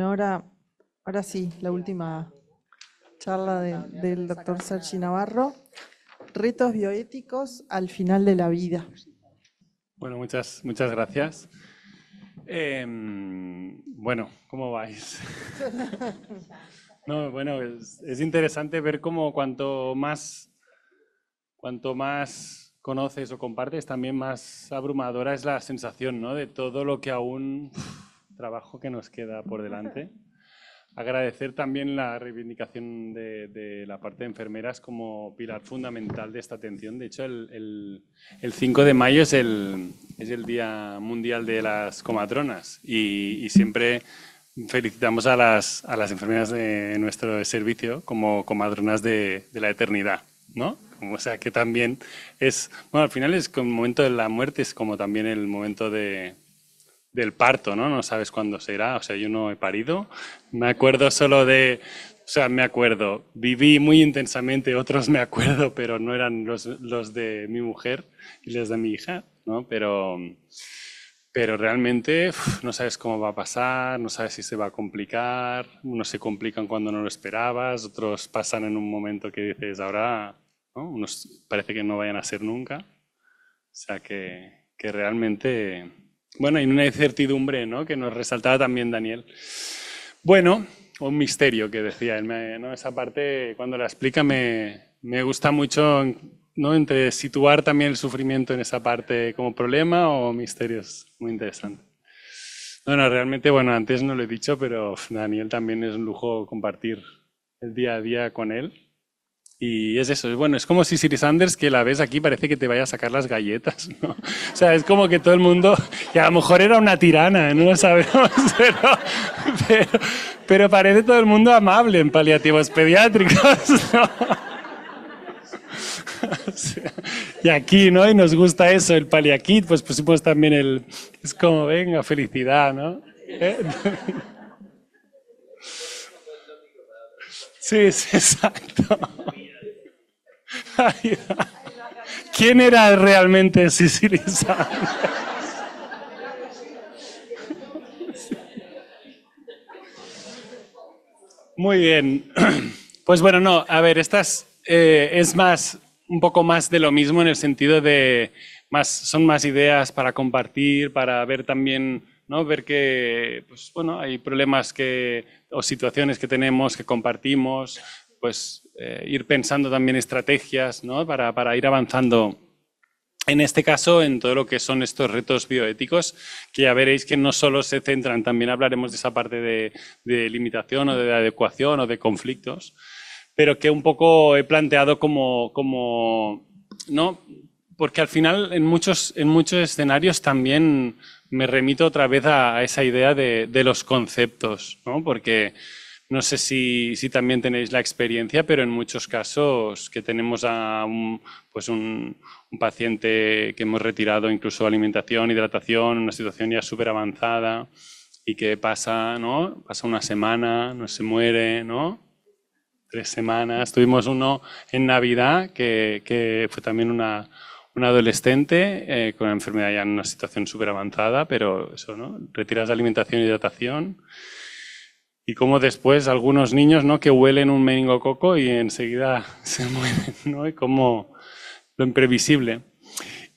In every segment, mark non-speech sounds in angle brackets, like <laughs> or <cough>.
ahora, ahora sí, la última charla del doctor Sergi Navarro. Retos bioéticos al final de la vida. Bueno, muchas, muchas gracias. Em, bueno, ¿cómo vais? <laughs> no, bueno, es, interesante ver cómo cuanto más, cuanto más conoces o compartes, también más abrumadora es la sensación, ¿no? De todo lo que aún trabajo que nos queda por delante. Agradecer también la reivindicación de, la parte de enfermeras como pilar fundamental de esta atención. De hecho, el, 5 de mayo es el, es el, Día Mundial de las Comadronas y, siempre felicitamos a las, a las, enfermeras de nuestro servicio como comadronas de, la eternidad, ¿no? O sea, que también es, bueno, al final es como el momento de la muerte, es como también el momento de, del parto, ¿no? No sabes cuándo será, o sea, yo no he parido. Me acuerdo solo de, o sea, me acuerdo, viví muy intensamente, otros me acuerdo, pero no eran los, de mi mujer y los de mi hija, ¿no? Pero, pero realmente no sabes cómo va a pasar, no sabes si se va a complicar, unos se complican cuando no lo esperabas, otros pasan en un momento que dices, ahora, ¿no? unos parece que no vayan a ser nunca. O sea que, que realmente bueno, hay una incertidumbre ¿no? que nos resaltaba también Daniel. Bueno, un misterio que decía él. Esa parte, cuando la explica, me, gusta mucho ¿no? entre situar también el sufrimiento en esa parte como problema o misterios. Muy interesante. Bueno, realmente, bueno, antes no lo he dicho, pero Daniel también es un lujo compartir el día a día con él y es eso, bueno, es como si Siri Sanders, que la ves aquí, parece que te vaya a sacar las galletas, ¿no? O sea, es como que todo el mundo, y a lo mejor era una tirana, no lo sabemos, <laughs> pero, pero, parece todo el mundo amable en paliativos pediátricos, <laughs> ¿no? y aquí, ¿no? Y nos gusta eso, el paliakit, pues por supuesto también el... Es como, venga, felicidad, ¿no? <laughs> Sí, sí, exacto. <laughs> ¿Quién era realmente Cicely Muy bien. <clears throat> Pues bueno, no, a ver, estas eh, es más, un poco más de lo mismo en el sentido de, más, son más ideas para compartir, para ver también, ¿no? Ver que, pues bueno, hay problemas que, o situaciones que tenemos, que compartimos, pues eh, ir pensando también estrategias ¿no? para, para, ir avanzando. En este caso, en todo lo que son estos retos bioéticos, que ya veréis que no solo se centran, también hablaremos de esa parte de, limitación o de adecuación o de conflictos, pero que un poco he planteado como, como ¿no? Porque al final, en muchos, en muchos escenarios también me remito otra vez a, a esa idea de, de los conceptos, ¿no? Porque no sé si, también tenéis la experiencia, pero en muchos casos que tenemos a un, pues paciente que hemos retirado incluso alimentación, hidratación, una situación ya súper avanzada y que pasa, ¿no? Pasa una semana, no se muere, ¿no? Tres semanas. Tuvimos uno en Navidad que, fue también un adolescente eh, con una enfermedad ya en una situación súper avanzada, pero eso, ¿no? Retiras alimentación, hidratación y como después algunos niños ¿no? que huelen un meningococo y enseguida <laughs> se mueren, ¿no? Y como lo imprevisible.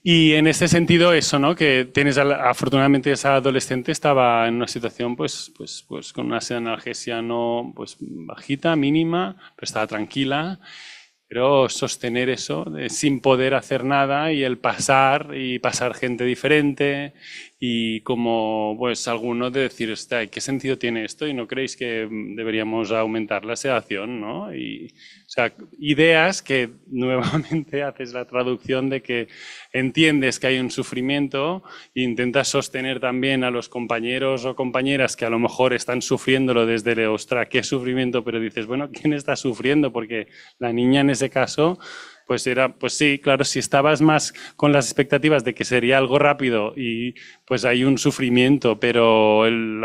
Y en este sentido eso, ¿no? Que tienes, afortunadamente esa adolescente estaba en una situación pues, pues, pues con una analgesia no pues, bajita, mínima, pero estaba tranquila pero sostener eso sin poder hacer nada y el pasar y pasar gente diferente y como pues alguno de decir, ¿qué sentido tiene esto? Y no creéis que deberíamos aumentar la sedación, ¿no? Y sea, ideas que <laughs> nuevamente haces la traducción de que entiendes que hay un sufrimiento e intentas sostener también a los compañeros o compañeras que a lo mejor están sufriéndolo desde el ostra, qué sufrimiento, pero dices, bueno, ¿quién está sufriendo? Porque la niña en ese caso pues era, pues sí, claro, si estabas más con las expectativas de que sería algo rápido y pues hay un sufrimiento, pero el,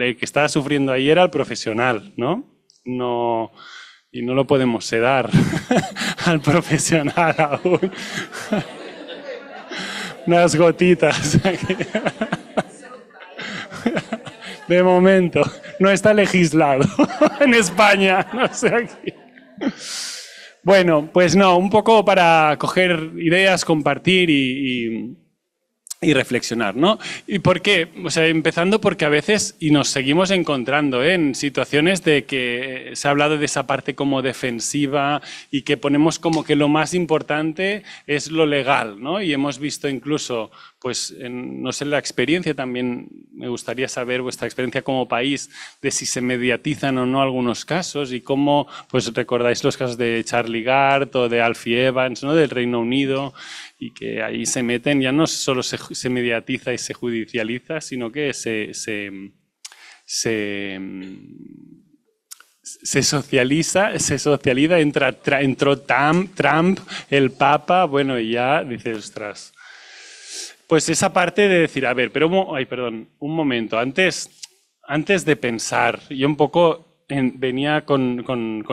el que estaba sufriendo ahí era el profesional, ¿no? No, y no lo podemos sedar <laughs> al profesional aún. Unas gotitas. De momento, no está legislado <laughs> en España, Bueno, pues no, un poco para coger ideas, compartir y y reflexionar, ¿no? ¿Y por qué? O sea, empezando porque a veces, y nos seguimos encontrando en situaciones de que eh, se ha hablado de esa parte como defensiva y que ponemos como que lo más importante es lo legal, ¿no? Y hemos visto incluso, pues, no sé, la experiencia también, me gustaría saber vuestra experiencia como país de si se mediatizan o no algunos casos y cómo, pues, recordáis los casos de Charlie Gard o de Alfie Evans, ¿no? Del Reino Unido y que ahí se meten, ya no solo se, mediatiza y se judicializa, sino que se, se, se socializa, se socializa, entra, entró Trump, el Papa, bueno, y ya dice, ostras. Pues esa parte de decir, a ver, pero, ay, perdón, un momento, antes, antes de pensar, yo un poco venía con,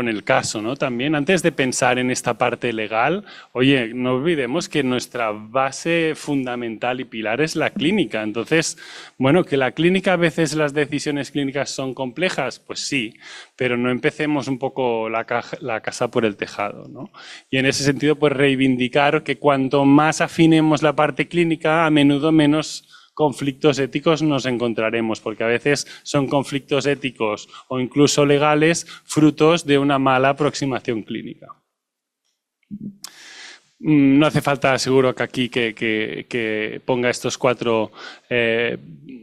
el caso, ¿no? También antes de pensar en esta parte legal, oye, no olvidemos que nuestra base fundamental y pilar es la clínica. Entonces, bueno, que la clínica a veces las decisiones clínicas son complejas, pues sí, pero no empecemos un poco la, la casa por el tejado, ¿no? Y en ese sentido, pues reivindicar que cuanto más afinemos la parte clínica, a menudo menos conflictos éticos nos encontraremos, porque a veces son conflictos éticos o incluso legales frutos de una mala aproximación clínica. Mm, no hace falta, seguro, que aquí que, ponga estos cuatro eh,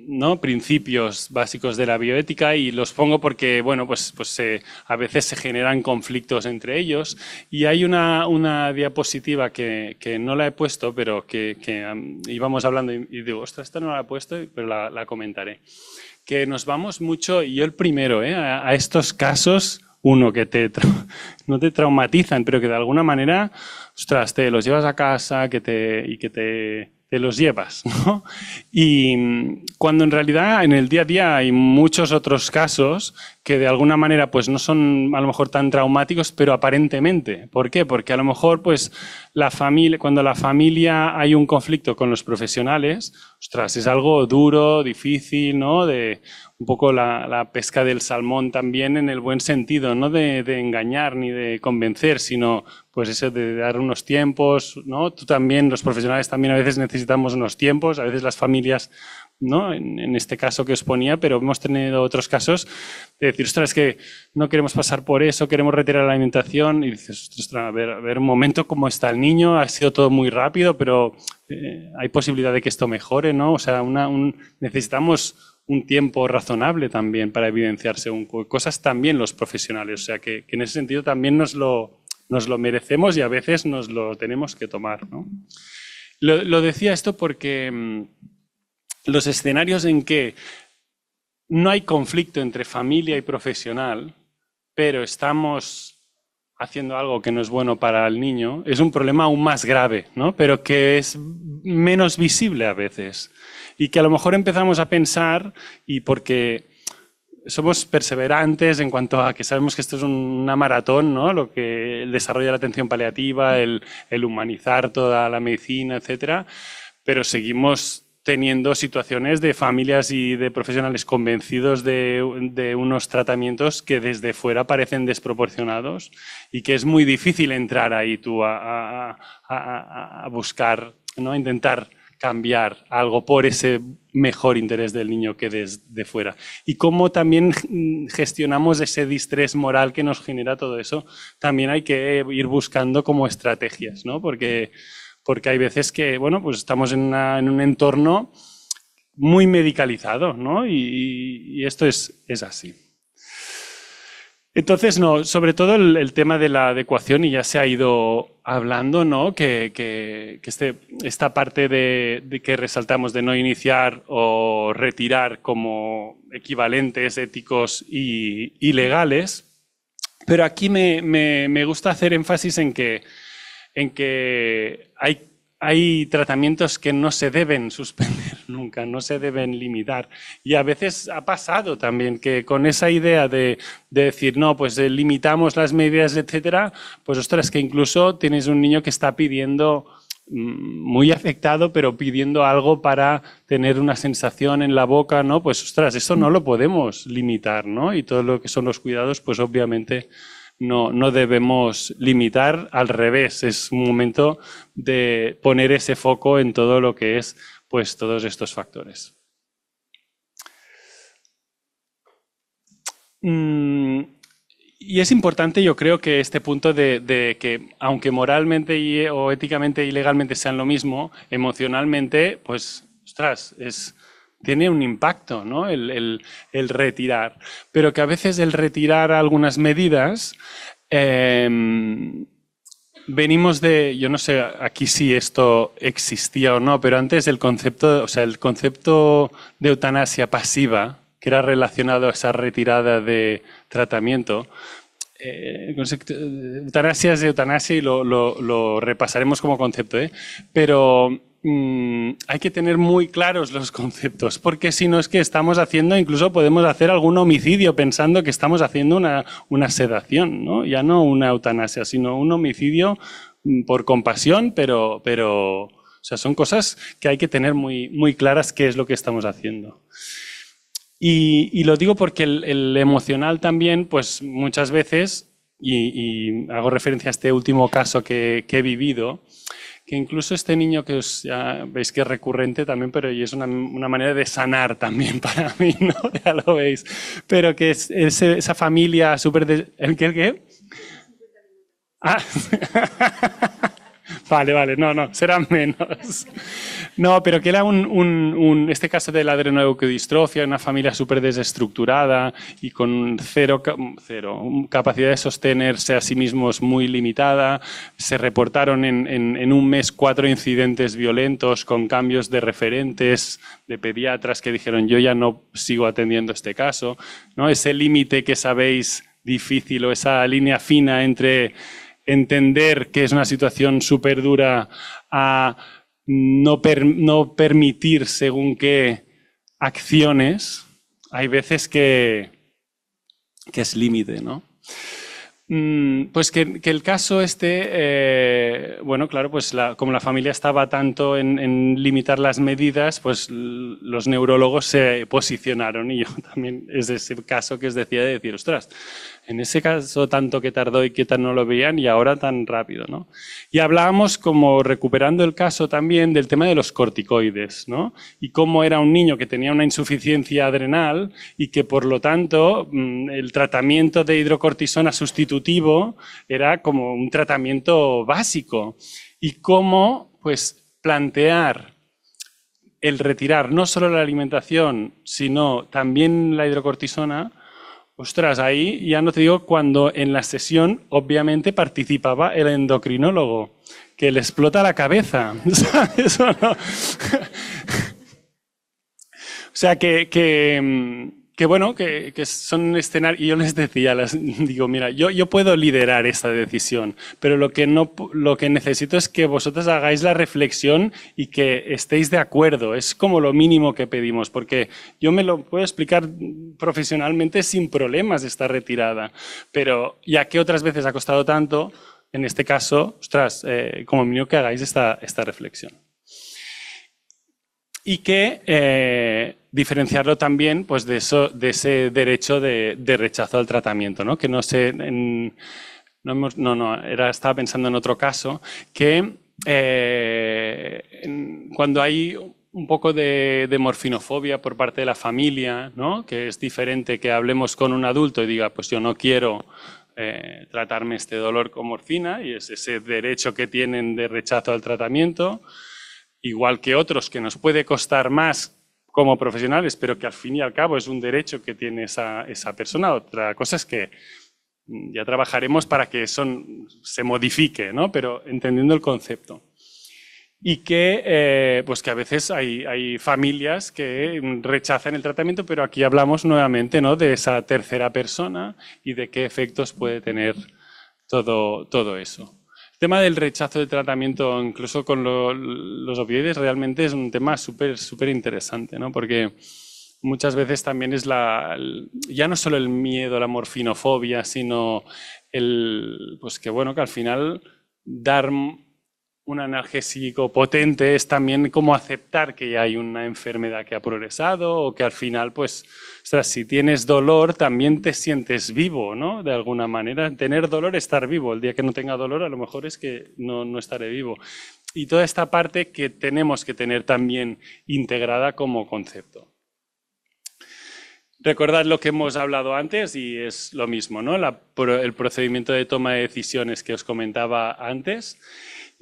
¿no? principios básicos de la bioética y los pongo porque, bueno, pues, pues eh, a veces se generan conflictos entre ellos. Y hay una, una diapositiva que, no la he puesto, pero que, íbamos hablando y, digo, ostras, esta no la he puesto, pero la, comentaré. Que nos vamos mucho, y yo el primero, eh, a, estos casos uno que te <laughs> no te traumatizan, pero que de alguna manera ostras, te los llevas a casa que te, y que te, te los llevas. <laughs> ¿no? Y mm, cuando en realidad en el día a día hay muchos otros casos que de alguna manera pues no son a lo mejor tan traumáticos, pero aparentemente. ¿Por qué? Porque a lo mejor pues la familia, cuando la familia hay un conflicto con los profesionales, ostras, es algo duro, difícil, ¿no? De un poco la, pesca del salmón también en el buen sentido, no de, engañar ni de convencer, sino pues eso de dar unos tiempos, ¿no? Tú también, los profesionales también a veces necesitamos unos tiempos, a veces las familias, ¿no? En, este caso que os ponía, pero hemos tenido otros casos de decir, ostras, es que no queremos pasar por eso, queremos retirar la alimentación y dices, ostras, a ver, un momento cómo está el niño, ha sido todo muy rápido, pero eh, hay posibilidad de que esto mejore, ¿no? O sea, una, necesitamos un tiempo razonable también para evidenciarse un, cosas también los profesionales. O sea que, en ese sentido también nos lo, nos lo, merecemos y a veces nos lo tenemos que tomar. Lo, decía esto porque mm, los escenarios en que no hay conflicto entre familia y profesional, pero estamos haciendo algo que no es bueno para el niño, es un problema aún más grave, ¿no? pero que es menos visible a veces y que a lo mejor empezamos a pensar y porque somos perseverantes en cuanto a que sabemos que esto es una maratón, ¿no? Lo que el desarrollo de la atención paliativa, el, el humanizar toda la medicina, etcétera, pero seguimos teniendo situaciones de familias y de profesionales convencidos de, unos tratamientos que desde fuera parecen desproporcionados y que es muy difícil entrar ahí tú a, buscar, ¿no? a intentar cambiar algo por ese mejor interés del niño que desde fuera. Y cómo también gestionamos ese distrés moral que nos genera todo eso, también hay que ir buscando como estrategias, ¿no? Porque porque hay veces que, bueno, pues estamos en, un entorno muy medicalizado, ¿no? Y, esto es, es, así. Entonces, no, sobre todo el, tema de la adecuación, y ya se ha ido hablando, ¿no? Que, que, este, esta parte de, que resaltamos de no iniciar o retirar como equivalentes éticos y, y legales, pero aquí me, gusta hacer énfasis en que, en que hay, tratamientos que no se deben suspender <laughs> nunca, no se deben limitar. Y a veces ha pasado también que con esa idea de, decir, no, pues eh, limitamos las medidas, etcétera, pues ostras, que incluso tienes un niño que está pidiendo mm, muy afectado, pero pidiendo algo para tener una sensación en la boca, ¿no? Pues ostras, eso no lo podemos limitar, ¿no? Y todo lo que son los cuidados, pues obviamente no, debemos limitar, al revés, es un momento de poner ese foco en todo lo que es pues, todos estos factores. Mm, y es importante, yo creo, que este punto de, que, aunque moralmente o éticamente y legalmente sean lo mismo, emocionalmente, pues, ostras, es, tiene un impacto, ¿no? El, retirar. Pero que a veces el retirar algunas medidas, em, venimos de, yo no sé aquí si esto existía o no, pero antes el concepto, o sea, el concepto de eutanasia pasiva, que era relacionado a esa retirada de tratamiento, eh, eutanasia es de eutanasia y lo, lo repasaremos como concepto, ¿eh? pero Mm, hay que tener muy claros los <laughs> conceptos, porque si no es que estamos haciendo, incluso podemos hacer algún homicidio pensando que estamos haciendo una, una sedación, ya no una eutanasia, sino un homicidio mm, por compasión, pero, pero sea, son cosas que hay que tener muy, muy claras qué es lo que estamos haciendo. Y, lo digo porque el, emocional también, pues muchas veces, y, hago referencia a este último caso que he vivido, que incluso este niño que os, ya veis que es recurrente también, pero y es una, manera de sanar también <laughs> para mí, ¿no? <laughs> Ya lo veis. Pero que es, esa familia súper... ¿El qué? ¿El qué? Ah. <laughs> Vale, vale, no, no, serán menos. No, pero que era un, un, un este caso de la adrenoeucodistrofia, una familia súper desestructurada y con cero, mm, cero, capacidad de sostenerse a sí mismos muy limitada. Se reportaron en, un mes cuatro incidentes violentos con cambios de referentes, de pediatras que dijeron yo ya no sigo atendiendo este caso. ¿no? Ese límite que sabéis difícil o esa línea fina entre entender que es una situación súper dura, a no, no permitir según qué acciones, hay veces que, que es límite, ¿no? Mm, pues que, el caso este, eh, bueno, claro, pues como la familia estaba tanto en, en, limitar las medidas, pues los neurólogos se posicionaron y yo <laughs> también es ese caso que os decía de decir, ostras, en ese caso, tanto que tardó y que tan no lo veían y ahora tan rápido, ¿no? Y hablábamos, como recuperando el caso también, del tema de los corticoides, ¿no? Y cómo era un niño que tenía una insuficiencia adrenal y que, por lo tanto, mm, el tratamiento de hidrocortisona sustitutivo era como un tratamiento básico. Y cómo, pues, plantear el retirar no solo la alimentación, sino también la hidrocortisona, Ostras, ahí ya no te digo cuando en la sesión obviamente participaba el endocrinólogo, que le explota la cabeza. <laughs> O, <laughs> o sea que, que mm, que bueno, que, son escenarios, y yo les decía, <laughs> digo, mira, yo, puedo liderar esta decisión, pero lo que, no, lo que necesito es que vosotros hagáis la reflexión y que estéis de acuerdo, es como lo mínimo que pedimos, porque yo me lo puedo explicar profesionalmente sin problemas esta retirada, pero ya que otras veces ha costado tanto, en este caso, ostras, eh, como mínimo que hagáis esta, esta reflexión y que eh, diferenciarlo también pues, de, ese derecho de, rechazo al tratamiento, ¿no? que no sé, no, no, estaba pensando en otro caso, que eh, cuando hay un poco de, morfinofobia por parte de la familia, ¿no? que es diferente que hablemos con un adulto y diga, pues yo no quiero eh, tratarme este dolor con morfina, y es ese derecho que tienen de rechazo al tratamiento igual que otros que nos puede costar más como profesionales, pero que al fin y al cabo es un derecho que tiene esa, persona. Otra cosa es que mm, ya trabajaremos para que eso se modifique, ¿no? pero entendiendo el concepto. Y que, eh, pues que a veces hay, familias que mm, rechazan el tratamiento, pero aquí hablamos nuevamente ¿no? de esa tercera persona y de qué efectos puede tener todo, todo eso tema del rechazo de tratamiento, incluso con los opioides, realmente es un tema súper, súper interesante, ¿no? Porque muchas veces también es la, ya no solo el miedo, la morfinofobia, sino el, pues que bueno, que al final dar un analgésico potente es también como aceptar que ya hay una enfermedad que ha progresado o que al final, pues, si tienes dolor, también te sientes vivo, ¿no? De alguna manera, tener dolor, es estar vivo. El día que no tenga dolor, a lo mejor es que no, estaré vivo. Y toda esta parte que tenemos que tener también integrada como concepto. Recordad lo que hemos hablado antes y es lo mismo, ¿no? el procedimiento de toma de decisiones que os comentaba antes.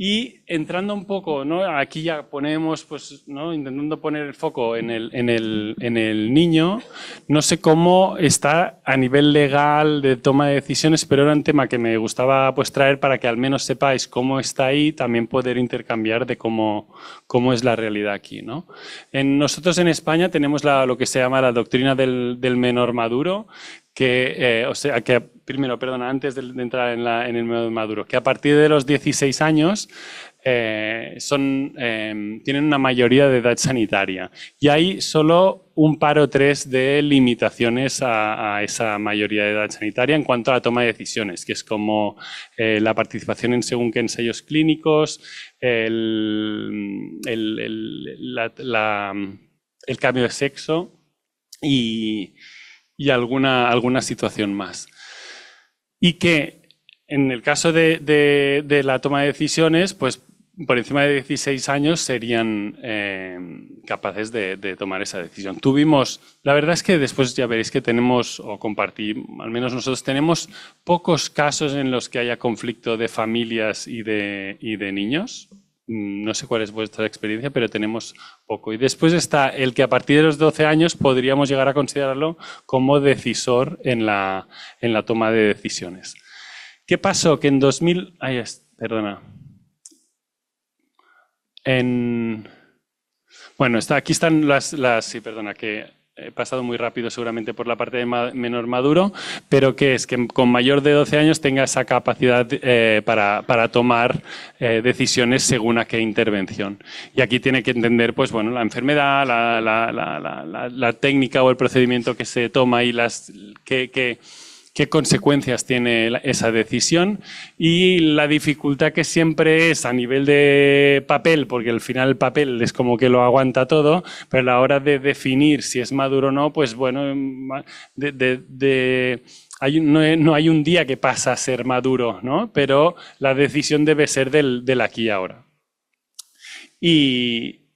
Y entrando un poco, ¿no? aquí ya ponemos, pues, ¿no? intentando poner el foco en el, en, el, en el niño, no sé cómo está a nivel legal de toma de decisiones, pero era un tema que me gustaba pues, traer para que al menos sepáis cómo está ahí, también poder intercambiar de cómo, cómo es la realidad aquí. ¿no? En, nosotros en España tenemos lo que se llama la doctrina del, del menor maduro, que, eh, o sea, que primero, perdona, antes de, entrar en, la, en el maduro, que a partir de los 16 años eh, son, em, tienen una mayoría de edad sanitaria y hay solo un par o tres de limitaciones a, esa mayoría de edad sanitaria en cuanto a la toma de decisiones, que es como eh, la participación en según qué ensayos clínicos, el cambio de sexo y y alguna, alguna situación más. Y que en el caso de, la toma de decisiones, pues por encima de 16 años serían eh, capaces de, tomar esa decisión. Tuvimos, la verdad es que después ya veréis que tenemos, o compartí, al menos nosotros tenemos pocos casos en los que haya conflicto de familias y y de niños. Mm, no sé cuál es vuestra experiencia, pero tenemos poco. Y después está el que a partir de los 12 años podríamos llegar a considerarlo como decisor en la, en la toma de decisiones. ¿Qué pasó? Que en 2000... Ay, perdona. En... Bueno, está, aquí están las, las... Sí, perdona, que he pasado muy rápido seguramente por la parte de menor maduro, pero que es que con mayor de 12 años tenga esa capacidad eh, para, tomar eh, decisiones según a qué intervención. Y aquí tiene que entender, pues bueno, la enfermedad, la, la técnica o el procedimiento que se toma y las que, que qué consecuencias tiene esa decisión y la dificultad que siempre es a nivel de papel, porque al final el papel es como que lo aguanta todo, pero a la hora de definir si es maduro o no, pues bueno, em, no, hay un día que pasa a ser maduro, ¿no? pero la decisión debe ser del, del aquí y ahora. Y,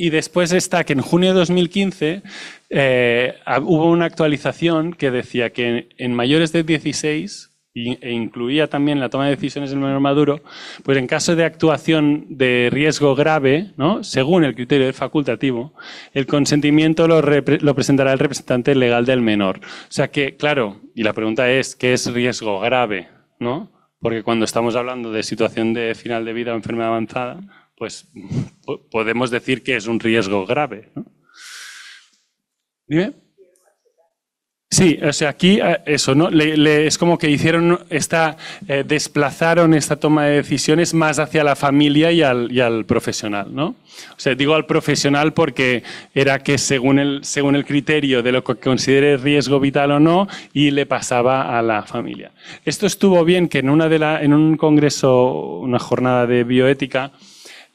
y después está que en junio de 2015 eh, hubo una actualización que decía que en mayores de 16 e incluía también la toma de decisiones del menor maduro, pues en caso de actuación de riesgo grave, ¿no? según el criterio facultativo, el consentimiento lo, presentará el representante legal del menor. O sea que, claro, y la pregunta es, ¿qué es riesgo grave? ¿no? Porque cuando estamos hablando de situación de final de vida o enfermedad avanzada, pues podemos decir que es un riesgo grave. Sí, o sea, aquí eh, eso, ¿no? es como que hicieron esta, eh, desplazaron esta toma de decisiones más hacia la familia y al, profesional, ¿no? O sea, digo al profesional porque era que según el, criterio de lo que considere riesgo vital o no, y le pasaba a la familia. Esto estuvo bien que en, una en un congreso, una jornada de bioética,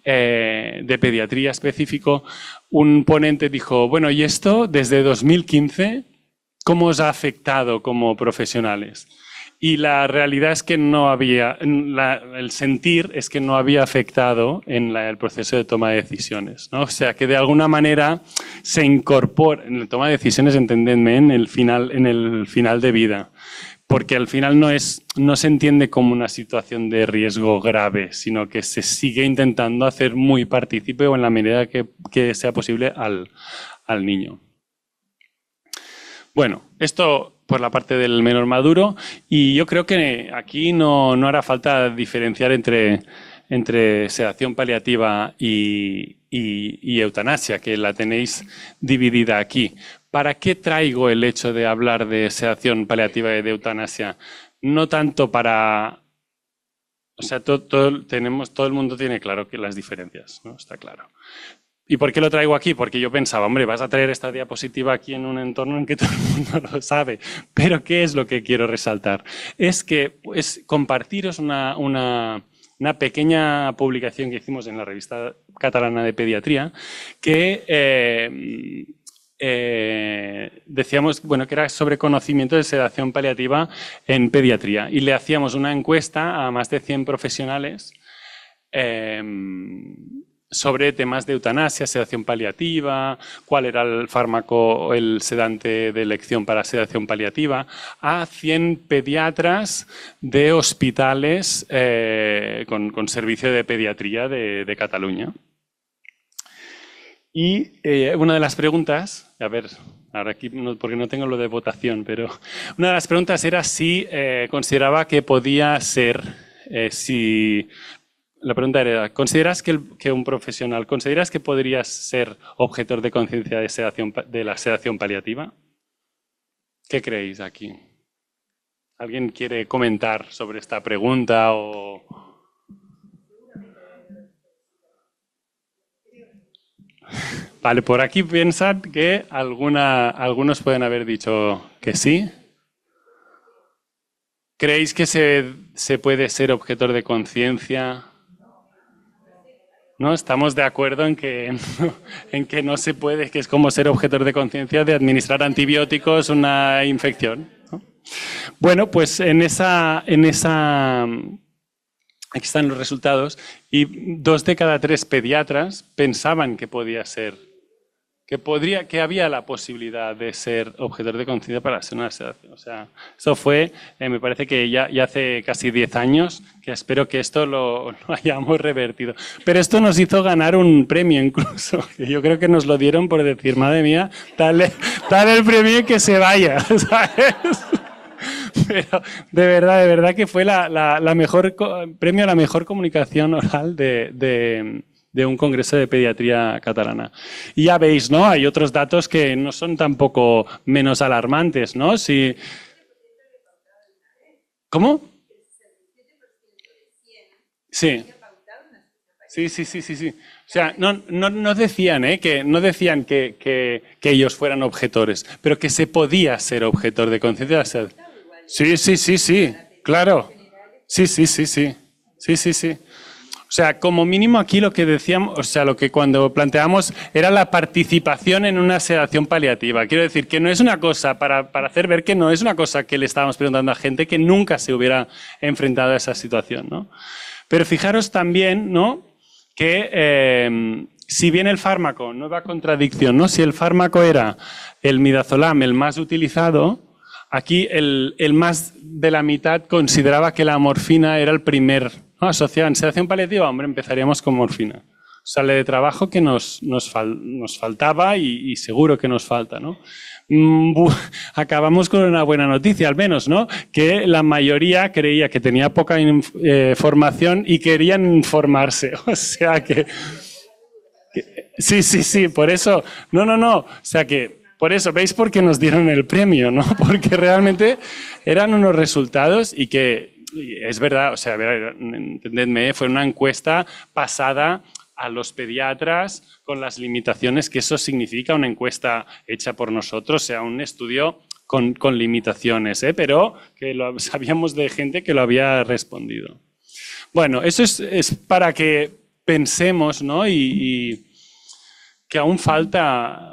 eh, de pediatría específico, un ponente dijo, bueno, ¿y esto desde 2015 cómo os ha afectado como profesionales? Y la realidad es que no había, el sentir es que no había afectado en el proceso de toma de decisiones. ¿no? O sea, que de alguna manera se incorpora, en la toma de decisiones, entendedme, en el final, en el final de vida porque al final no, es, no se entiende como una situación de riesgo grave, sino que se sigue intentando hacer muy partícipe o en la medida que, sea posible al, niño. Bueno, esto por la parte del menor maduro y yo creo que aquí no, hará falta diferenciar entre, entre sedación paliativa y, eutanasia, que la tenéis dividida aquí. ¿Para qué traigo el hecho de hablar de sedación paliativa y de eutanasia? No tanto para... O sea, todo, tenemos, todo el mundo tiene claro que las diferencias, ¿no? Está claro. ¿Y por qué lo traigo aquí? Porque yo pensaba, hombre, vas a traer esta diapositiva aquí en un entorno en que todo el mundo lo sabe. Pero ¿qué es lo que quiero resaltar? Es que es pues, compartiros una, pequeña publicación que hicimos en la revista catalana de pediatría que eh, eh, decíamos bueno, que era sobre conocimiento de sedación paliativa en pediatría y le hacíamos una encuesta a más de 100 profesionales em, sobre temas de eutanasia, sedación paliativa, cuál era el fármaco o el sedante de elección para sedación paliativa, a 100 pediatras de hospitales eh, con, servicio de pediatría de Cataluña. Y eh, una de las preguntas, a ver, ahora aquí porque no tengo lo de votación, pero <laughs> una de las preguntas era si eh, consideraba que podía ser, eh, si, la pregunta era, ¿consideras que, un profesional, consideras que podría ser objetor de conciencia de, sedación, de la sedación paliativa? ¿Qué creéis aquí? ¿Alguien quiere comentar sobre esta pregunta o...? Vale, por aquí piensad que algunos pueden haber dicho que sí. ¿Creéis que se, puede ser objeto de conciencia? ¿No? Estamos de acuerdo en que, <laughs> en que no se puede, que es como ser objeto de conciencia de administrar antibióticos una infección. Bueno, pues en esa, en esa Aquí están los resultados. Y dos de cada tres pediatras pensaban que podía ser, que podría, que había la posibilidad de ser objetor de conciencia para la una sedación. O sea, eso fue, eh, me parece que ya, ya hace casi 10 años, que espero que esto lo, hayamos revertido. Pero esto nos hizo ganar un premio incluso. <laughs> Yo creo que nos lo dieron por decir, madre mía, dale, el premio que se vaya, <laughs> ¿sabes? <laughs> pero de verdad, de verdad que fue la, la, mejor premio a la mejor comunicación oral de, un congreso de pediatría catalana. Y ya veis, ¿no? Hay otros datos que no son tampoco menos alarmantes, ¿no? Si... ¿Cómo? Sí. Sí, sí, sí, sí, sí. O sea, no, decían, ¿eh? que, no decían que, que, ellos fueran objetores, pero que se podía ser objetor de conciencia de la Sí, sí, sí, sí, claro. Sí, sí, sí, sí. Sí, sí, sí. O sea, como mínimo aquí lo que decíamos, o sea, lo que cuando planteamos era la participación en una sedación paliativa. Quiero decir que no es una cosa, para, hacer ver que no es una cosa que le estábamos preguntando a gente que nunca se hubiera enfrentado a esa situación, ¿no? Pero fijaros también, ¿no? Que em, si bien el fármaco, nueva contradicción, ¿no? Si el fármaco era el midazolam, el más utilizado, Aquí el, más de la mitad consideraba que la morfina era el primer asociado en un paliativa. Hombre, empezaríamos con morfina. Sale de trabajo que nos, faltaba y, seguro que nos falta, ¿no? Mm, <laughs> acabamos con una buena noticia, al menos, ¿no? Que la mayoría creía que tenía poca eh, formación y querían informarse. <laughs> O sea que. Sí, sí, sí, por eso. No, no, no. O sea que por eso, ¿veis por qué nos dieron el premio? ¿no? <laughs> Porque realmente eran unos resultados y que es verdad, o sea, ver, entendedme, ¿eh? fue una encuesta pasada a los pediatras con las limitaciones que eso significa, una encuesta hecha por nosotros, o sea, un estudio con, limitaciones, ¿eh? pero que lo, <laughs> sabíamos de gente que lo había respondido. Bueno, eso es, para que pensemos ¿no? y, y que aún falta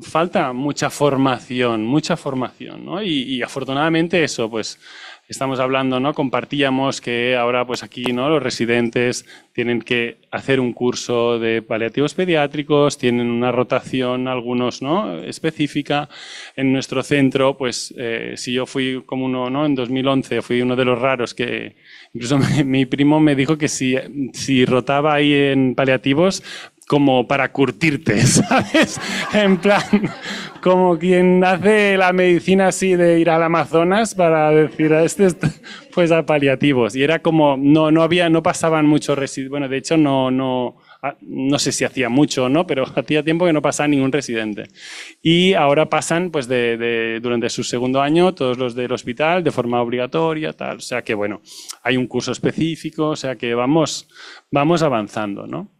falta mucha formación, mucha formación, ¿no? Y, afortunadamente eso, pues estamos hablando, ¿no? Compartíamos que ahora, pues aquí, ¿no? Los residentes tienen que hacer un curso de paliativos pediátricos, tienen una rotación, algunos, ¿no? Específica. En nuestro centro, pues eh, si yo fui como uno, ¿no? En 2011 fui uno de los raros que incluso <laughs> mi, primo me dijo que si, si rotaba ahí en paliativos como para curtirte, <laughs> ¿sabes? En plan, como quien hace la medicina así de ir al Amazonas para decir, a ah, este pues a paliativos. Y era como, no, no había, no pasaban muchos residentes, Bueno, de hecho, no, no, ah, no sé si hacía mucho o no, pero <laughs> hacía tiempo que no pasaba ningún residente. Y ahora pasan, pues, de, de, durante su segundo año, todos los del hospital de forma obligatoria, tal. O sea que, bueno, hay un curso específico, o sea que vamos, vamos avanzando, ¿no?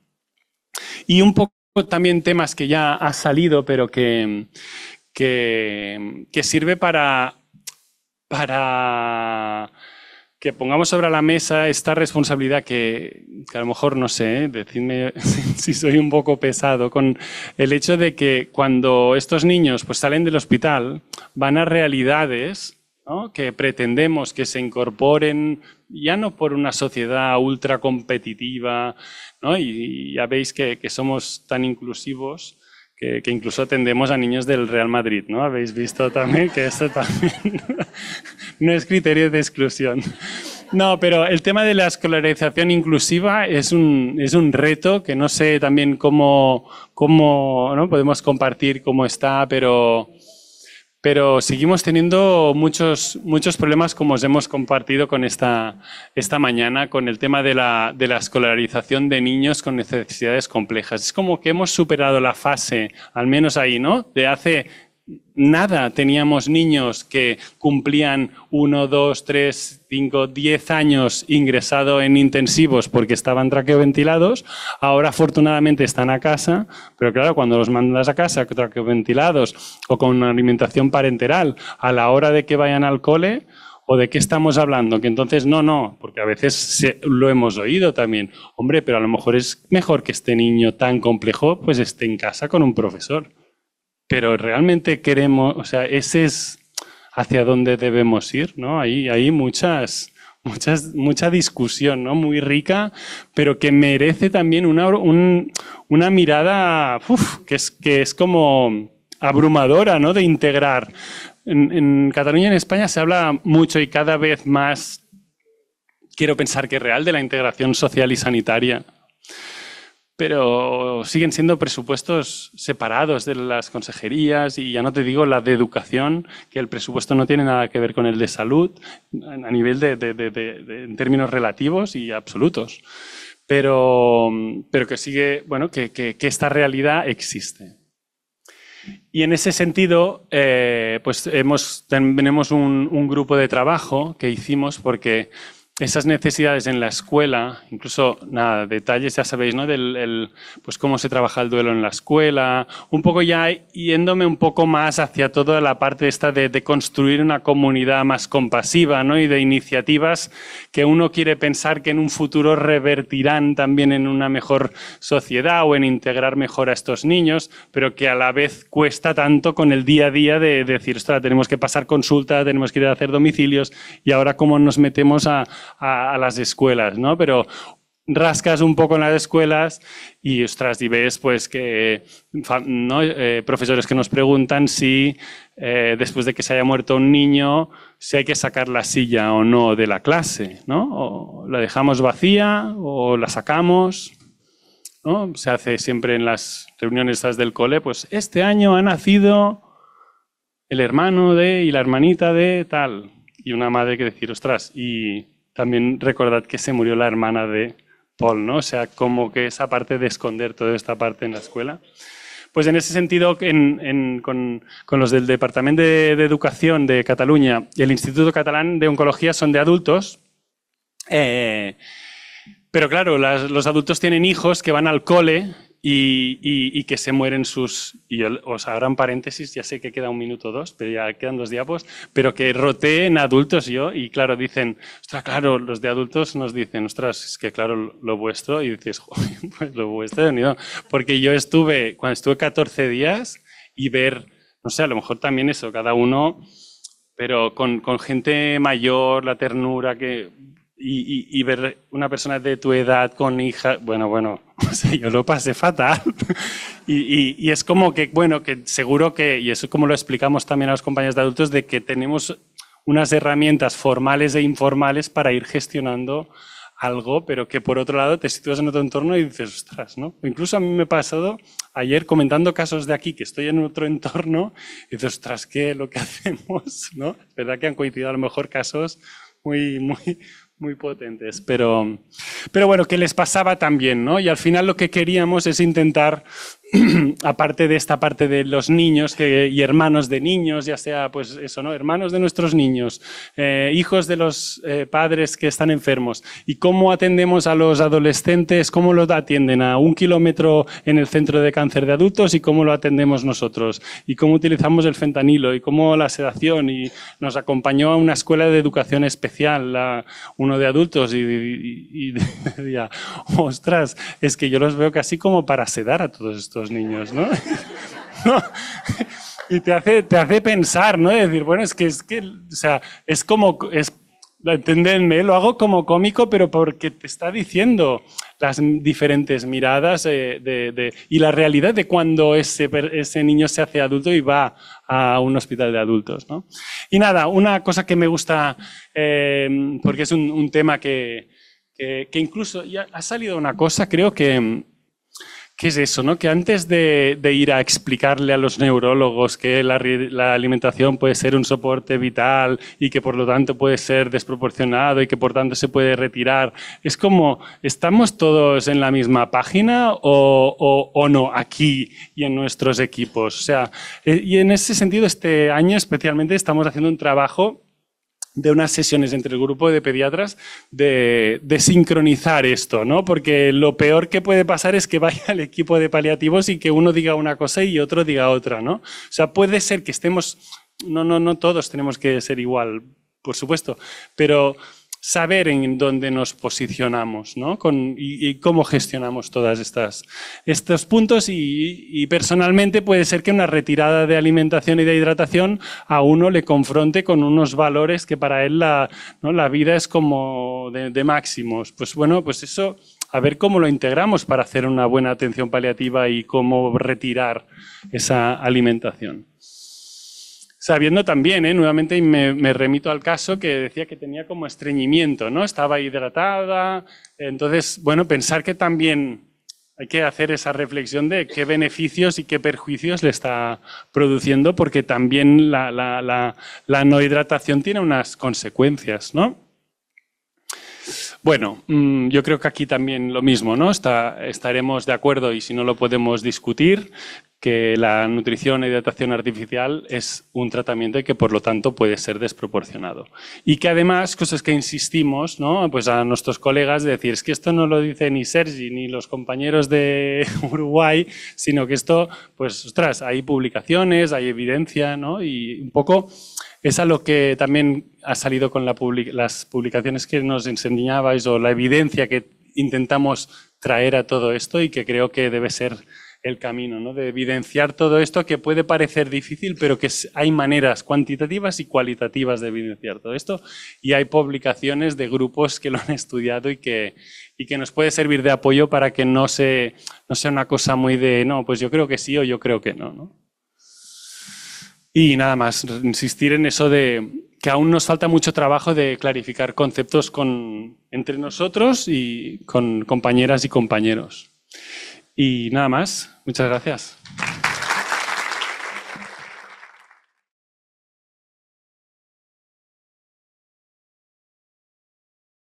Y un poco también temas que ya ha salido, pero que, que, sirve para, que pongamos sobre la mesa esta responsabilidad que, a lo mejor no sé, ¿eh? decidme <laughs> si soy un poco pesado, con el hecho de que cuando estos niños pues, salen del hospital van a realidades que pretendemos que se incorporen ya no por una sociedad ultra competitiva, y, ya veis que, somos tan inclusivos que, que incluso atendemos a niños del Real Madrid, ¿no? Habéis visto también que esto también <laughs> no es criterio de exclusión. No, pero el tema de la escolarización inclusiva es un, es un reto que no sé también cómo, cómo ¿no? podemos compartir cómo está, pero pero seguimos teniendo muchos, muchos problemas como os hemos compartido con esta, esta mañana, con el tema de la, de la escolarización de niños con necesidades complejas. Es como que hemos superado la fase, al menos ahí, ¿no? De hace nada teníamos niños que cumplían 1, 2, 3, 5, 10 años ingresado en intensivos porque estaban traqueoventilados. Ahora afortunadamente están a casa, pero claro, cuando los mandas a casa traqueoventilados o con una alimentación parenteral, a la hora de que vayan al cole, ¿O de qué estamos hablando? Que entonces, no, no, porque a veces lo hemos oído también. Hombre, pero a lo mejor es mejor que este niño tan complejo pues esté en casa con un profesor pero realmente queremos, o sea, ese es hacia dónde debemos ir, ¿no? Hay, hay muchas, muchas, mucha discusión, ¿no? Muy rica, pero que merece también una, una mirada, uf, que es, que es como abrumadora, ¿no? De integrar. En, en Cataluña y en España se habla mucho y cada vez más, quiero pensar que real, de la integración social y sanitaria pero siguen siendo presupuestos separados de las consejerías y ya no te digo la de educación, que el presupuesto no tiene nada que ver con el de salud a nivel de, en términos relativos y absolutos. Pero, que sigue, bueno, que, esta realidad existe. Y en ese sentido, eh, pues hemos, tenemos un, un grupo de trabajo que hicimos porque esas necesidades en la escuela, incluso, nada, detalles ya sabéis, ¿no? Del, pues cómo se trabaja el duelo en la escuela, un poco ya yéndome un poco más hacia toda la parte esta de, construir una comunidad más compasiva, ¿no? Y de iniciativas que uno quiere pensar que en un futuro revertirán también en una mejor sociedad o en integrar mejor a estos niños, pero que a la vez cuesta tanto con el día a día de, decir, ostras, tenemos que pasar consulta, tenemos que ir a hacer domicilios y ahora cómo nos metemos a a, las escuelas, ¿no? Pero rascas un poco en las escuelas y, ostras, y ves pues que ¿no? Eh, profesores que nos preguntan si eh, después de que se haya muerto un niño, si hay que sacar la silla o no de la clase, ¿no? O la dejamos vacía o la sacamos, Se hace siempre en las reuniones del cole, pues este año ha nacido el hermano de y la hermanita de tal. Y una madre que decir, ostras, y también recordad que se murió la hermana de Paul, ¿no? O sea, como que esa parte de esconder toda esta parte en la escuela. Pues en ese sentido, con, los del Departamento de, Educación de Cataluña y el Instituto Catalán de Oncología son de adultos. Eh, pero claro, los adultos tienen hijos que van al cole y, que se mueren sus, y yo os abro en paréntesis, ya sé que queda un minuto o dos, pero ya quedan dos diapos, pero que roteen adultos yo, y claro, dicen, ostras, claro, los de adultos nos dicen, ostras, es que claro, lo vuestro, y dices, <laughs> joder, pues lo vuestro, porque yo estuve, cuando estuve 14 días, y ver, no sé, a lo mejor también eso, cada uno, pero con, con gente mayor, la ternura que y, y, ver una persona de tu edad con hija, bueno, bueno, <laughs> yo lo pasé fatal. <laughs> y, es como que, bueno, que seguro que, y eso es como lo explicamos también a los compañeros de adultos, de que tenemos unas herramientas formales e informales para ir gestionando algo, pero que por otro lado te sitúas en otro entorno y dices, ostras, ¿no? Incluso a mí me ha pasado ayer comentando casos de aquí, que estoy en otro entorno, y dices, ostras, ¿qué lo que <laughs> hacemos? ¿No? Es verdad que han coincidido a lo mejor casos muy, muy, muy potentes, pero, pero bueno, que les pasaba también, ¿no? Y al final lo que queríamos es intentar <clears throat> aparte de esta parte de los niños y hermanos de niños, ya sea, pues eso, ¿no? Hermanos de nuestros niños, eh, hijos de los eh, padres que están enfermos. ¿Y cómo atendemos a los adolescentes? ¿Cómo los atienden? ¿A un kilómetro en el centro de cáncer de adultos? ¿Y cómo lo atendemos nosotros? ¿Y cómo utilizamos el fentanilo? ¿Y cómo la sedación? Y nos acompañó a una escuela de educación especial, uno de adultos, y, <laughs> decía, ostras, es que yo los veo casi como para sedar a todos estos niños, <laughs> ¿no? Y te hace, te hace pensar, ¿no? Es decir, bueno, es que es que, o sea, es como, es, lo hago como cómico, pero porque te está diciendo las diferentes miradas eh, de, y la realidad de cuando ese, niño se hace adulto y va a un hospital de adultos. ¿no? Y nada, una cosa que me gusta, em, porque es un, tema que, que, que incluso ya ha salido una cosa, creo que ¿Qué es eso? ¿no? Que antes de, ir a explicarle a los neurólogos que la, alimentación puede ser un soporte vital y que por lo tanto puede ser desproporcionado y que por tanto se puede retirar, es como, ¿estamos todos en la misma página o, o no aquí y en nuestros equipos? O sea, eh, y en ese sentido este año especialmente estamos haciendo un trabajo de unas sesiones entre el grupo de pediatras de, sincronizar esto, ¿no? Porque lo peor que puede pasar es que vaya el equipo de paliativos y que uno diga una cosa y otro diga otra, ¿no? O sea, puede ser que estemos, no, no, no todos tenemos que ser igual, por supuesto, pero saber en dónde nos posicionamos ¿no? Con, y, cómo gestionamos todas estos puntos y, personalmente puede ser que una retirada de alimentación y de hidratación a uno le confronte con unos valores que para él la, la vida es como de, de máximos. Pues bueno, pues eso a ver cómo lo integramos para hacer una buena atención paliativa y cómo retirar esa alimentación sabiendo también, ¿eh? nuevamente me, me, remito al caso que decía que tenía como estreñimiento, ¿no? Estaba hidratada, entonces, bueno, pensar que también hay que hacer esa reflexión de qué beneficios y qué perjuicios le está produciendo, porque también la, no hidratación tiene unas consecuencias, ¿no? Bueno, mm, yo creo que aquí también lo mismo, ¿no? estaremos de acuerdo y si no lo podemos discutir, que la nutrición e hidratación artificial es un tratamiento que por lo tanto puede ser desproporcionado. Y que además, cosas que insistimos ¿no? pues a nuestros colegas, decir, es que esto no lo dice ni Sergi ni los compañeros de <laughs> Uruguay, sino que esto, pues ostras, hay publicaciones, hay evidencia, ¿no? y un poco es a lo que también ha salido con las publicaciones que nos enseñabais o la evidencia que intentamos traer a todo esto y que creo que debe ser el camino, de evidenciar todo esto que puede parecer difícil, pero que hay maneras cuantitativas y cualitativas de evidenciar todo esto y hay publicaciones de grupos que lo han <laughs> estudiado y que, que nos puede servir de apoyo para que no, se, sea una cosa muy de, no, pues yo creo que sí o yo creo que no. Y nada más, insistir en eso de que aún nos falta mucho trabajo de clarificar conceptos con, entre nosotros y con compañeras y compañeros. Y nada más, muchas gracias.